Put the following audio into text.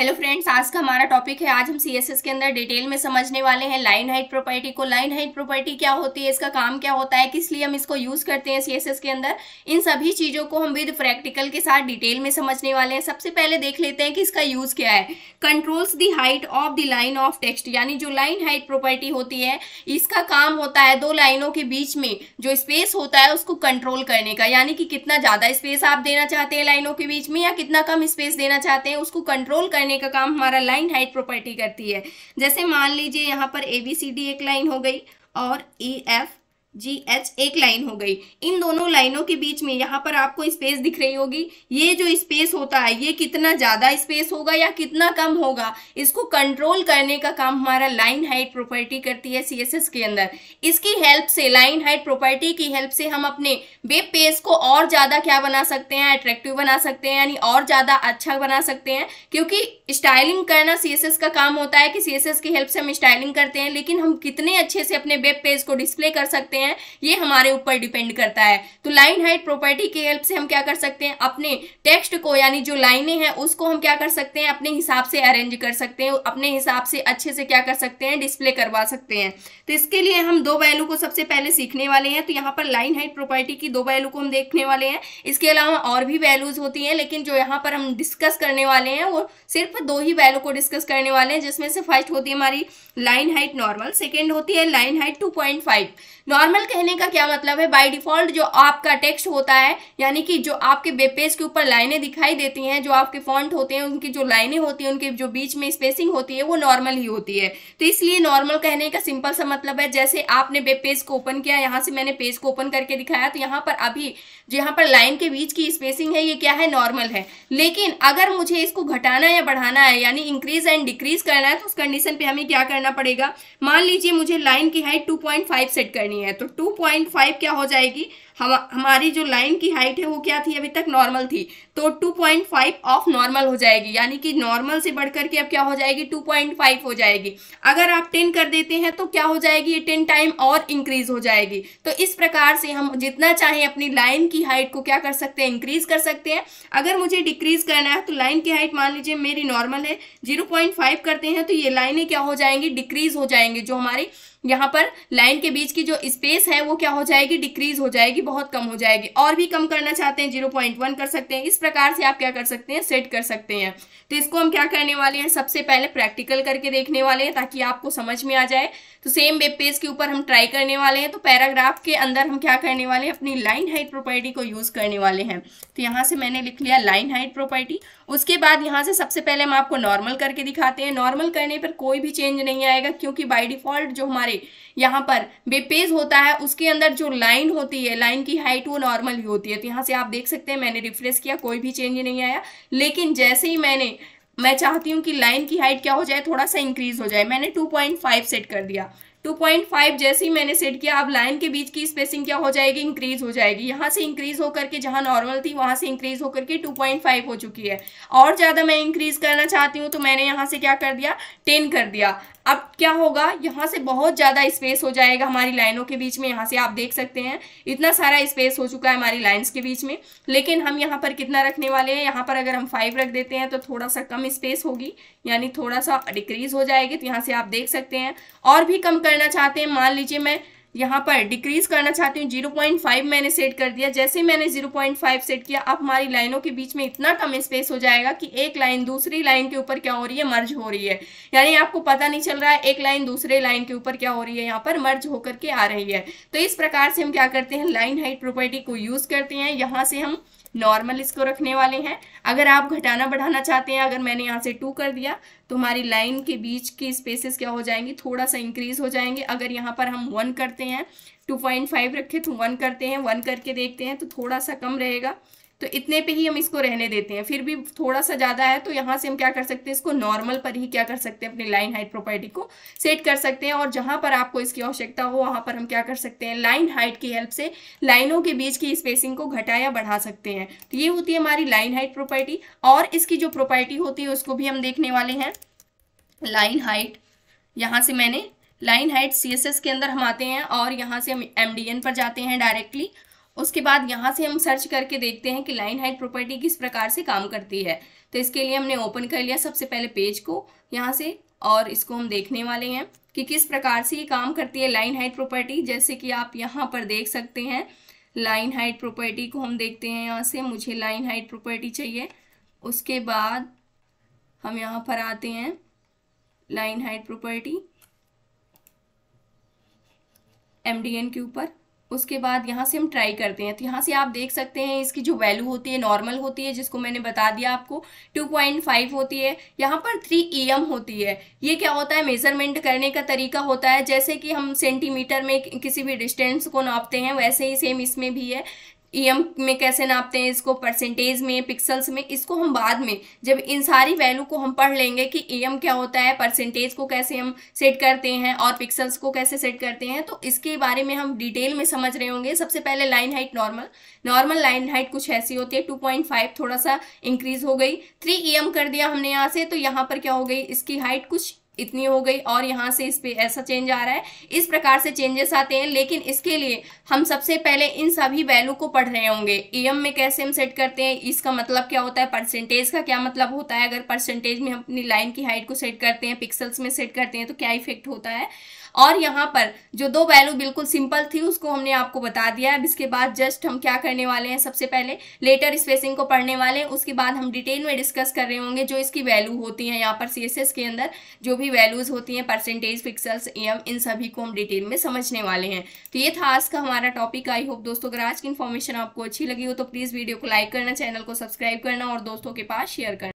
hello friends आज का हमारा टॉपिक है आज हम सीएसएस के अंदर डिटेल में समझने वाले हैं लाइन हाइट प्रॉपर्टी को लाइन हाइट प्रॉपर्टी क्या होती है इसका काम क्या होता है किस लिए हम इसको यूज़ करते हैं सीएसएस के अंदर इन सभी चीज़ों को हम विद प्रैक्टिकल के साथ डिटेल में समझने वाले हैं सबसे पहले देख लेते हैं कि इसका यूज़ क्या है controls the height of the line of text यानी जो लाइन हाइट प्रॉपर्टी होती है इसका काम होता है दो लाइनों के बीच में जो स्पेस होता है उसको कंट्रोल करने का यानी कि कितना ज़्यादा स्पेस आप देना चाहते हैं लाइनों के बीच में या कितना कम स्पेस देना चाहते हैं उसको कंट्रोल करने देने का काम हमारा लाइन हाइट प्रॉपर्टी करती है जैसे मान लीजिए यहाँ पर ए बी सी डी एक लाइन हो गई और E e F G H एक लाइन हो गई इन दोनों लाइनों के बीच में यहाँ पर आपको स्पेस दिख रही होगी ये जो स्पेस होता है ये कितना ज़्यादा स्पेस होगा या कितना कम होगा इसको कंट्रोल करने का काम हमारा लाइन हाइट प्रॉपर्टी करती है सीएसएस के अंदर इसकी हेल्प से लाइन हाइट प्रॉपर्टी की हेल्प से हम अपने वेब पेज को और ज़्यादा क्या बना सकते हैं अट्रैक्टिव बना सकते हैं यानी और ज़्यादा अच्छा बना सकते हैं क्योंकि स्टाइलिंग करना सी का काम होता है कि सी की हेल्प से हम स्टाइलिंग करते हैं लेकिन हम कितने अच्छे से अपने वेब पेज को डिस्प्ले कर सकते हैं हैं ये हमारे ऊपर डिपेंड करता है तो लाइन हाइट प्रॉपर्टी के हेल्प से हम क्या कर सकते हैं अपने टेक्स्ट को यानी जो लाइनें हैं उसको हम क्या कर सकते हैं अपने हिसाब से अरेंज कर सकते हैं अपने हिसाब से अच्छे से क्या कर सकते हैं डिस्प्ले करवा सकते हैं तो इसके लिए हम दो वैल्यू को सबसे पहले सीखने वाले हैं तो यहाँ पर लाइन हाइट प्रॉपर्टी की दो वैल्यू को हम देखने वाले हैं इसके अलावा और भी वैल्यूज होती हैं लेकिन जो यहाँ पर हम डिस्कस करने वाले हैं वो सिर्फ दो ही वैल्यू को डिस्कस करने वाले हैं जिसमें से फर्स्ट होती है हमारी लाइन हाइट नॉर्मल सेकेंड होती है line height to normal normal कहने का क्या मतलब है बाय डिफॉल्ट जो आपका टेक्स्ट होता है यानी कि जो आपके वेब पेज के ऊपर लाइनें दिखाई देती हैं जो आपके फॉन्ट होते हैं उनकी जो लाइनें होती हैं उनके जो बीच में स्पेसिंग होती है वो नॉर्मल ही होती है तो इसलिए नॉर्मल कहने का सिंपल सा मतलब है जैसे आपने वेब पेज को ओपन किया यहाँ से मैंने पेज को ओपन करके दिखाया तो यहाँ पर अभी जो यहाँ पर लाइन के बीच की स्पेसिंग है ये क्या है नॉर्मल है लेकिन अगर मुझे इसको घटाना या बढ़ाना है यानी इंक्रीज एंड डिक्रीज करना है तो उस कंडीशन पे हमें क्या करना पड़ेगा मान लीजिए मुझे लाइन की हाइट 2.5 सेट करनी है तो टू पॉइंट फाइव क्या हो जाएगी हम हमारी जो लाइन की हाइट है वो क्या थी अभी तक नॉर्मल थी तो two point five of normal हो जाएगी यानी कि नॉर्मल से बढ़कर के अब क्या हो जाएगी 2.5 हो जाएगी अगर आप टेन कर देते हैं तो क्या हो जाएगी ये टेन टाइम और इंक्रीज हो जाएगी तो इस प्रकार से हम जितना चाहें अपनी लाइन की हाइट को क्या कर सकते हैं इंक्रीज कर सकते हैं अगर मुझे डिक्रीज करना है तो लाइन की हाइट मान लीजिए मेरी नॉर्मल है जीरो पॉइंट फाइव करते हैं तो ये लाइनें क्या हो जाएंगी डिक्रीज हो जाएंगी जो हमारी यहाँ पर लाइन के बीच की जो स्पेस है वो क्या हो जाएगी डिक्रीज हो जाएगी बहुत कम हो जाएगी और भी कम करना चाहते हैं जीरो पॉइंट वन कर सकते हैं इस प्रकार से आप क्या कर सकते हैं सेट कर सकते हैं तो इसको हम क्या करने वाले हैं सबसे पहले प्रैक्टिकल करके देखने वाले हैं ताकि आपको समझ में आ जाए तो सेम वेब पेज के ऊपर हम ट्राई करने वाले हैं तो पैराग्राफ के अंदर हम क्या करने वाले हैं अपनी लाइन हाइट प्रॉपर्टी को यूज़ करने वाले हैं तो यहाँ से मैंने लिख लिया लाइन हाइट प्रॉपर्टी उसके बाद यहाँ से सबसे पहले हम आपको नॉर्मल करके दिखाते हैं नॉर्मल करने पर कोई भी चेंज नहीं आएगा क्योंकि बाई डिफॉल्ट जो हमारे हमारे यहाँ पर बेपेज होता है उसके अंदर जो लाइन होती है लाइन की हाइट वो नॉर्मल ही होती है तो यहाँ से आप देख सकते हैं मैंने रिफ्रेस किया कोई भी चेंज नहीं आया लेकिन जैसे ही मैंने मैं चाहती हूँ कि लाइन की हाइट क्या हो जाए थोड़ा सा इंक्रीज हो जाए मैंने टू सेट कर दिया 2.5 जैसे ही मैंने सेट किया अब लाइन के बीच की स्पेसिंग क्या हो जाएगी इंक्रीज हो जाएगी यहाँ से इंक्रीज होकर के जहाँ नॉर्मल थी वहाँ से इंक्रीज होकर के 2.5 हो चुकी है और ज़्यादा मैं इंक्रीज करना चाहती हूँ तो मैंने यहाँ से क्या कर दिया 10 कर दिया अब क्या होगा यहाँ से बहुत ज़्यादा स्पेस हो जाएगा हमारी लाइनों के बीच में यहाँ से आप देख सकते हैं इतना सारा स्पेस हो चुका है हमारी लाइन्स के बीच में लेकिन हम यहाँ पर कितना रखने वाले हैं यहाँ पर अगर हम फाइव रख देते हैं तो थोड़ा सा कम स्पेस होगी यानी थोड़ा सा डिक्रीज हो जाएगी तो यहाँ से आप देख सकते हैं और भी कम करना चाहते हैं मान लीजिए मैं यहाँ पर डिक्रीज करना चाहती हूँ जीरो पॉइंट फाइव मैंने सेट कर दिया जैसे मैंने जीरो पॉइंट फाइव सेट किया अब हमारी लाइनों के बीच में इतना कम स्पेस हो जाएगा कि एक लाइन दूसरी लाइन के ऊपर क्या हो रही है मर्ज हो रही है यानी आपको पता नहीं चल रहा है एक लाइन दूसरे लाइन के ऊपर क्या हो रही है यहाँ पर मर्ज होकर के आ रही है तो इस प्रकार से हम क्या करते हैं लाइन हाइट प्रॉपर्टी को यूज करते हैं यहाँ से हम नॉर्मल इसको रखने वाले हैं अगर आप घटाना बढ़ाना चाहते हैं अगर मैंने यहाँ से टू कर दिया तो हमारी लाइन के बीच की स्पेसेस क्या हो जाएंगी थोड़ा सा इंक्रीज हो जाएंगे अगर यहाँ पर हम वन करते हैं टू पॉइंट फाइव रखे तो वन करते हैं वन करके देखते हैं तो थोड़ा सा कम रहेगा तो इतने पे ही हम इसको रहने देते हैं फिर भी थोड़ा सा ज़्यादा है तो यहाँ से हम क्या कर सकते हैं इसको नॉर्मल पर ही क्या कर सकते हैं अपनी लाइन हाइट प्रॉपर्टी को सेट कर सकते हैं और जहाँ पर आपको इसकी आवश्यकता हो वहाँ पर हम क्या कर सकते हैं लाइन हाइट की हेल्प से लाइनों के बीच की स्पेसिंग को घटा या बढ़ा सकते हैं तो ये होती है हमारी लाइन हाइट प्रॉपर्टी और इसकी जो प्रॉपर्टी होती है उसको भी हम देखने वाले हैं लाइन हाइट यहाँ से मैंने लाइन हाइट सी के अंदर हम आते हैं और यहाँ से हम एम पर जाते हैं डायरेक्टली उसके बाद यहाँ से हम सर्च करके देखते हैं कि लाइन हाइट प्रॉपर्टी किस प्रकार से काम करती है तो इसके लिए हमने ओपन कर लिया सबसे पहले पेज को यहाँ से और इसको हम देखने वाले हैं कि किस प्रकार से ये काम करती है लाइन हाइट प्रॉपर्टी जैसे कि आप यहाँ पर देख सकते हैं लाइन हाइट प्रॉपर्टी को हम देखते हैं यहाँ से मुझे लाइन हाइट प्रॉपर्टी चाहिए उसके बाद हम यहाँ पर आते हैं लाइन हाइट प्रॉपर्टी एम के ऊपर उसके बाद यहाँ से हम ट्राई करते हैं तो यहाँ से आप देख सकते हैं इसकी जो वैल्यू होती है नॉर्मल होती है जिसको मैंने बता दिया आपको 2.5 होती है यहाँ पर 3 एम e होती है ये क्या होता है मेजरमेंट करने का तरीका होता है जैसे कि हम सेंटीमीटर में किसी भी डिस्टेंस को नापते हैं वैसे ही सेम इसमें भी है ईएम e में कैसे नापते हैं इसको परसेंटेज में पिक्सल्स में इसको हम बाद में जब इन सारी वैल्यू को हम पढ़ लेंगे कि ईएम e क्या होता है परसेंटेज को कैसे हम सेट करते हैं और पिक्सल्स को कैसे सेट करते हैं तो इसके बारे में हम डिटेल में समझ रहे होंगे सबसे पहले line height normal normal line height कुछ ऐसी होती है टू थोड़ा सा इंक्रीज हो गई थ्री ई e कर दिया हमने यहाँ से तो यहाँ पर क्या हो गई इसकी हाइट कुछ इतनी हो गई और यहाँ से इस पर ऐसा चेंज आ रहा है इस प्रकार से चेंजेस आते हैं लेकिन इसके लिए हम सबसे पहले इन सभी वैल्यू को पढ़ रहे होंगे एम में कैसे हम सेट करते हैं इसका मतलब क्या होता है परसेंटेज का क्या मतलब होता है अगर परसेंटेज में हम अपनी लाइन की हाइट को सेट करते हैं पिक्सल्स में सेट करते हैं तो क्या इफेक्ट होता है और यहाँ पर जो दो वैल्यू बिल्कुल सिंपल थी उसको हमने आपको बता दिया अब इसके बाद जस्ट हम क्या करने वाले हैं सबसे पहले लेटर स्पेसिंग को पढ़ने वाले हैं उसके बाद हम डिटेल में डिस्कस कर रहे होंगे जो इसकी वैल्यू होती है यहाँ पर सी के अंदर जो भी भी वैल्यूज़ होती हैं परसेंटेज फिक्सल्स एम इन सभी को हम डिटेल में समझने वाले हैं तो ये था आज का हमारा टॉपिक आई होप दोस्तों अगर आज की इन्फॉर्मेशन आपको अच्छी लगी हो तो प्लीज़ वीडियो को लाइक करना चैनल को सब्सक्राइब करना और दोस्तों के पास शेयर करना